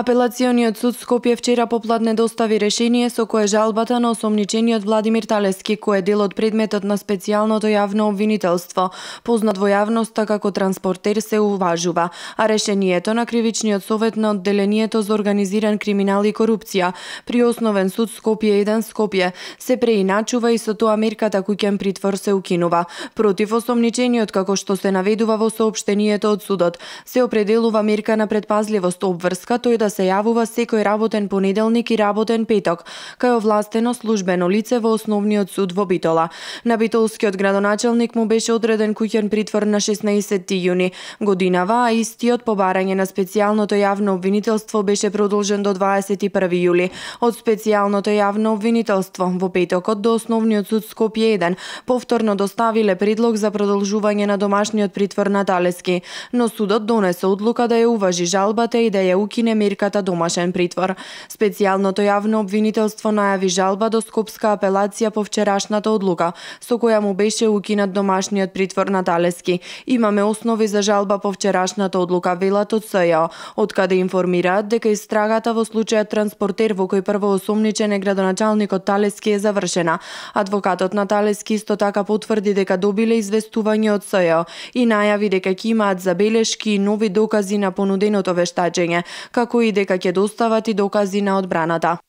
Апелациониот суд Скопје вчера попладне достави решение со кое жалбата на осомничениот Владимир Талески, кој е дел од предметот на специјалното јавно обвинителство, познат во јавноста како транспортер се уважува, а решението на кривичниот совет на одделението за организиран криминал и корупција при основен суд Скопје 1 Скопје се преиначува и со тоа мерката кем притвор се укинува. Против осомничениот како што се наведува во сообштенијето од судот, се определува мерка на предпазливост обврска тој да се јавува секој работен понеделник и работен петок, кај овластено службено лице во основниот суд во Битола. На битолскиот градоначелник му беше одреден куќен притвор на 16 јуни годинава, а истиот побарање на специјалното јавно обвинителство беше продолжен до 21 јули. Од специјалното јавно обвинителство во петокот до основниот суд Скопје 1 повторно доставиле предлог за продолжување на домашниот притвор на Талески, но судот донесе одлука да ја уважи жалбата и да ја укине цирката домашен притвор. Специјалното јавно обвинителство најави жалба до Скопска апелација по вчерашната одлука, со која му беше укинат домашниот притвор на Талески. Имаме основи за жалба по вчерашната одлука велат од СЈО, од каде информираат дека истрагата во случајот транспортер во кој осумничен е градоначалникот Талески е завршена. Адвокатот на Талески исто така потврди дека добиле известување од СЈО и најави дека ќе имаат забелешки и нови докази на понуденото вештачење, како кои дека ќе достават и докази на одбраната.